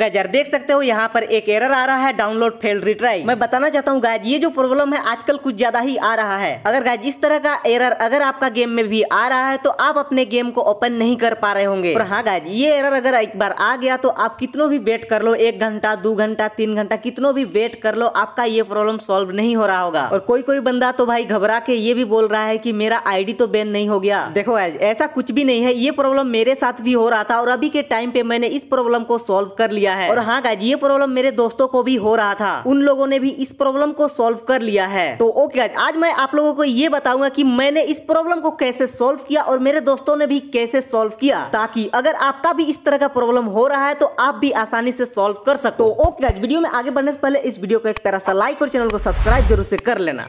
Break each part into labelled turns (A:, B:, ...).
A: तो देख सकते हो यहाँ पर एक एरर आ रहा है डाउनलोड फेल रिट्राई मैं बताना चाहता हूँ गाय ये जो प्रॉब्लम है आजकल कुछ ज्यादा ही आ रहा है अगर गाय इस तरह का एरर अगर आपका गेम में भी आ रहा है तो आप अपने गेम को ओपन नहीं कर पा रहे होंगे और हाँ गाय ये एरर अगर एक बार आ गया तो आप कितनों भी वेट कर लो एक घंटा दो घंटा तीन घंटा कितनों भी वेट कर लो आपका ये प्रॉब्लम सोल्व नहीं हो रहा होगा और कोई कोई बंदा तो भाई घबरा के ये भी बोल रहा है की मेरा आई तो बैन नहीं हो गया देखो ऐसा कुछ भी नहीं है ये प्रॉब्लम मेरे साथ भी हो रहा था और अभी के टाइम पे मैंने इस प्रॉब्लम को सोल्व कर लिया लिया है और हाँ गाइज ये प्रॉब्लम मेरे दोस्तों को भी हो रहा था उन लोगों ने भी इस प्रॉब्लम को सोल्व कर लिया है तो ओके गाइज आज मैं आप लोगों को ये बताऊंगा की मैंने इस प्रॉब्लम को कैसे सोल्व किया और मेरे दोस्तों ने भी कैसे सोल्व किया ताकि अगर आपका भी इस तरह का प्रॉब्लम हो रहा है तो आप भी आसानी से सोल्व कर सकते हो ओके गाइज वीडियो में आगे बढ़ने से पहले इस वीडियो को एक तरह सा लाइक और चैनल को सब्सक्राइब जरूर से कर लेना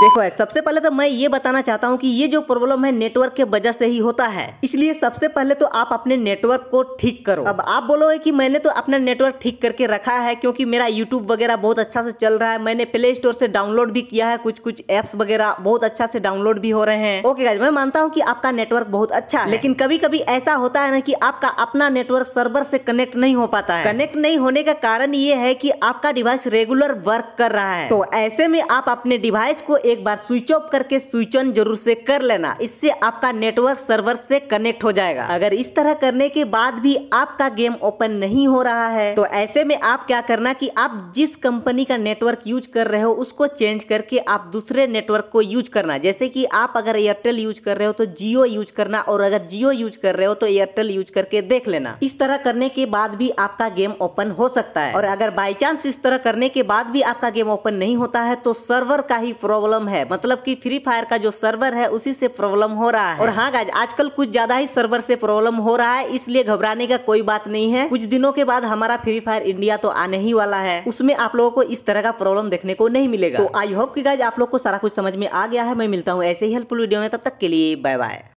A: देखो है सबसे पहले तो मैं ये बताना चाहता हूँ कि ये जो प्रॉब्लम है नेटवर्क के वजह से ही होता है इसलिए सबसे पहले तो आप अपने नेटवर्क को ठीक करो अब आप बोलोगे कि मैंने तो अपना नेटवर्क ठीक करके रखा है क्योंकि मेरा यूट्यूब वगैरह बहुत अच्छा से चल रहा है मैंने प्ले स्टोर से डाउनलोड भी किया है कुछ कुछ एप्स वगैरह बहुत अच्छा से डाउनलोड भी हो रहे हैं ओके गाइज मैं मानता हूँ की आपका नेटवर्क बहुत अच्छा है लेकिन कभी कभी ऐसा होता है ना की आपका अपना नेटवर्क सर्वर से कनेक्ट नहीं हो पाता है कनेक्ट नहीं होने का कारण ये है की आपका डिवाइस रेगुलर वर्क कर रहा है तो ऐसे में आप अपने डिवाइस को एक बार स्विच ऑफ करके स्विच ऑन जरूर से कर लेना इससे आपका नेटवर्क सर्वर से कनेक्ट हो जाएगा अगर इस तरह करने के बाद भी आपका गेम ओपन नहीं हो रहा है तो ऐसे में आप क्या करना कि आप जिस कंपनी का नेटवर्क यूज कर रहे हो उसको चेंज करके आप दूसरे नेटवर्क को यूज करना जैसे कि आप अगर एयरटेल यूज कर रहे हो तो जियो यूज करना और अगर जियो यूज कर रहे हो तो एयरटेल यूज करके देख लेना इस तरह करने के बाद भी आपका गेम ओपन हो सकता है और अगर बाई चांस इस तरह करने के बाद भी आपका गेम ओपन नहीं होता है तो सर्वर का ही प्रॉब्लम प्रॉब्लम है मतलब कि फ्री फायर का जो सर्वर है उसी से प्रॉब्लम हो रहा है और हाँ गाइज आजकल कुछ ज्यादा ही सर्वर से प्रॉब्लम हो रहा है इसलिए घबराने का कोई बात नहीं है कुछ दिनों के बाद हमारा फ्री फायर इंडिया तो आने ही वाला है उसमें आप लोगों को इस तरह का प्रॉब्लम देखने को नहीं मिलेगा तो आई होप की गाइज आप लोग को सारा कुछ समझ में आ गया है मैं मिलता हूँ ऐसे ही हेल्पफुल वीडियो में तब तक के लिए बाय बाय